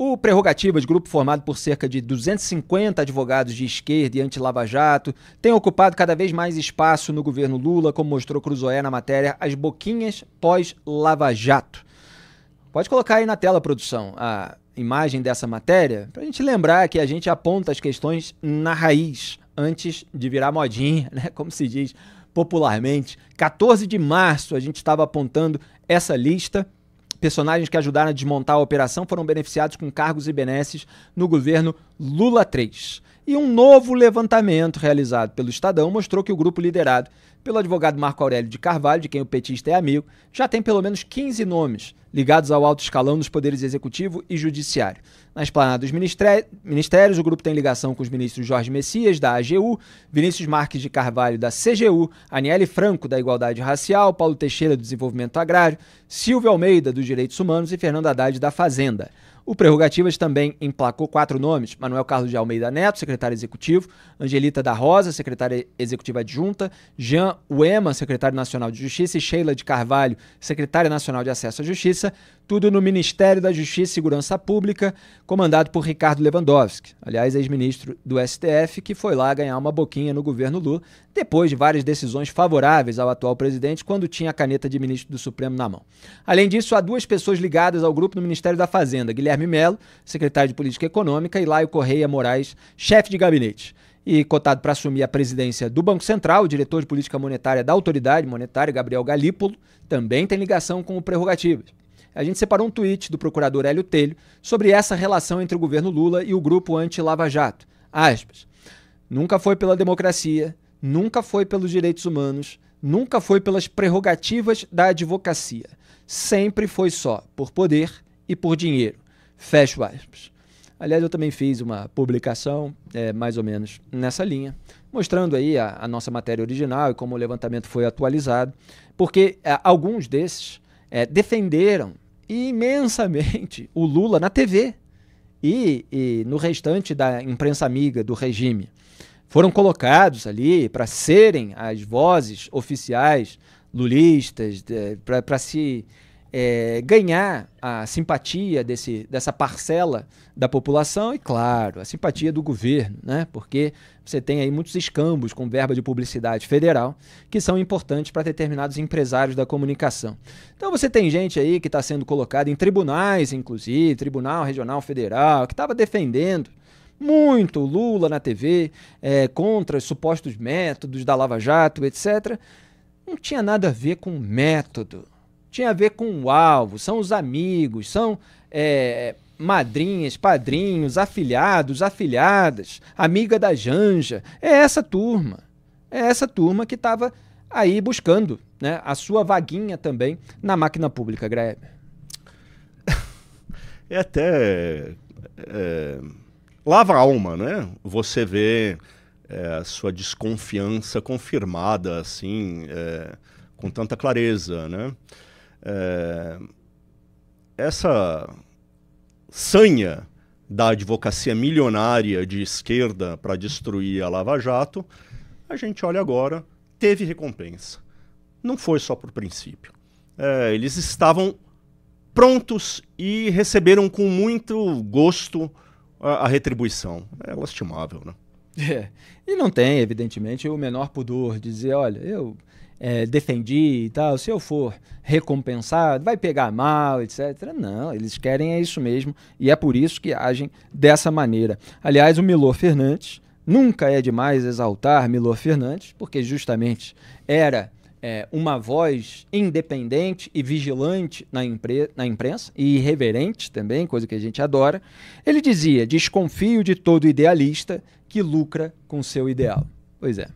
O Prerrogativas, grupo formado por cerca de 250 advogados de esquerda e anti-Lava Jato, tem ocupado cada vez mais espaço no governo Lula, como mostrou Cruzoé na matéria As Boquinhas Pós-Lava Jato. Pode colocar aí na tela, produção, a imagem dessa matéria, para a gente lembrar que a gente aponta as questões na raiz, antes de virar modinha, né? como se diz popularmente. 14 de março a gente estava apontando essa lista Personagens que ajudaram a desmontar a operação foram beneficiados com cargos e benesses no governo Lula III. E um novo levantamento realizado pelo Estadão mostrou que o grupo liderado pelo advogado Marco Aurélio de Carvalho, de quem o petista é amigo, já tem pelo menos 15 nomes ligados ao alto escalão dos poderes executivo e judiciário. Na esplanada dos ministérios, o grupo tem ligação com os ministros Jorge Messias, da AGU, Vinícius Marques de Carvalho, da CGU, Aniele Franco, da Igualdade Racial, Paulo Teixeira, do Desenvolvimento Agrário, Silvio Almeida, dos Direitos Humanos e Fernando Haddad, da Fazenda. O Prerrogativas também emplacou quatro nomes: Manuel Carlos de Almeida Neto, secretário executivo, Angelita da Rosa, secretária executiva adjunta, Jean o Uema, secretário nacional de Justiça, e Sheila de Carvalho, secretária nacional de Acesso à Justiça, tudo no Ministério da Justiça e Segurança Pública, comandado por Ricardo Lewandowski, aliás, ex-ministro do STF, que foi lá ganhar uma boquinha no governo Lula, depois de várias decisões favoráveis ao atual presidente, quando tinha a caneta de ministro do Supremo na mão. Além disso, há duas pessoas ligadas ao grupo no Ministério da Fazenda: Guilherme Melo, secretário de Política Econômica, e Laio Correia Moraes, chefe de gabinete e cotado para assumir a presidência do Banco Central, o diretor de política monetária da autoridade monetária, Gabriel Galípolo, também tem ligação com o Prerrogativas. A gente separou um tweet do procurador Hélio Telho sobre essa relação entre o governo Lula e o grupo anti-Lava Jato. Aspas. Nunca foi pela democracia, nunca foi pelos direitos humanos, nunca foi pelas prerrogativas da advocacia. Sempre foi só por poder e por dinheiro. Fecho aspas. Aliás, eu também fiz uma publicação, é, mais ou menos nessa linha, mostrando aí a, a, nossa matéria original e como o levantamento foi atualizado, porque é, alguns desses é, defenderam imensamente o Lula na TV e, e no restante da imprensa amiga do regime. Foram colocados ali para serem as vozes oficiais lulistas, é, para se é, ganhar a simpatia desse, dessa parcela da população e, claro, a simpatia do governo, né? porque você tem aí muitos escambos com verba de publicidade federal que são importantes para determinados empresários da comunicação. Então você tem gente aí que está sendo colocada em tribunais, inclusive, Tribunal Regional Federal, que estava defendendo muito Lula na TV é, contra supostos métodos da Lava Jato, etc. Não tinha nada a ver com método tinha a ver com o alvo, são os amigos, são é, madrinhas, padrinhos, afilhados, afilhadas, amiga da Janja. É essa turma. É essa turma que estava aí buscando né, a sua vaguinha também na máquina pública, Greve. É até. É, lava a alma, né? Você vê é, a sua desconfiança confirmada, assim, é, com tanta clareza, né? é, essa sanha da advocacia milionária de esquerda para destruir a Lava Jato, a gente olha agora, teve recompensa. Não foi só por princípio. É, eles estavam prontos e receberam com muito gosto a, a retribuição. É lastimável, né? É. E não tem, evidentemente, o menor pudor de dizer, olha, eu é, defendi e tal, se eu for recompensado, vai pegar mal, etc. Não, eles querem é isso mesmo e é por isso que agem dessa maneira. Aliás, o Milor Fernandes, nunca é demais exaltar Milor Fernandes, porque justamente era é, uma voz independente e vigilante na, impre na imprensa, e irreverente também, coisa que a gente adora. Ele dizia: desconfio de todo idealista que lucra com seu ideal. Pois é.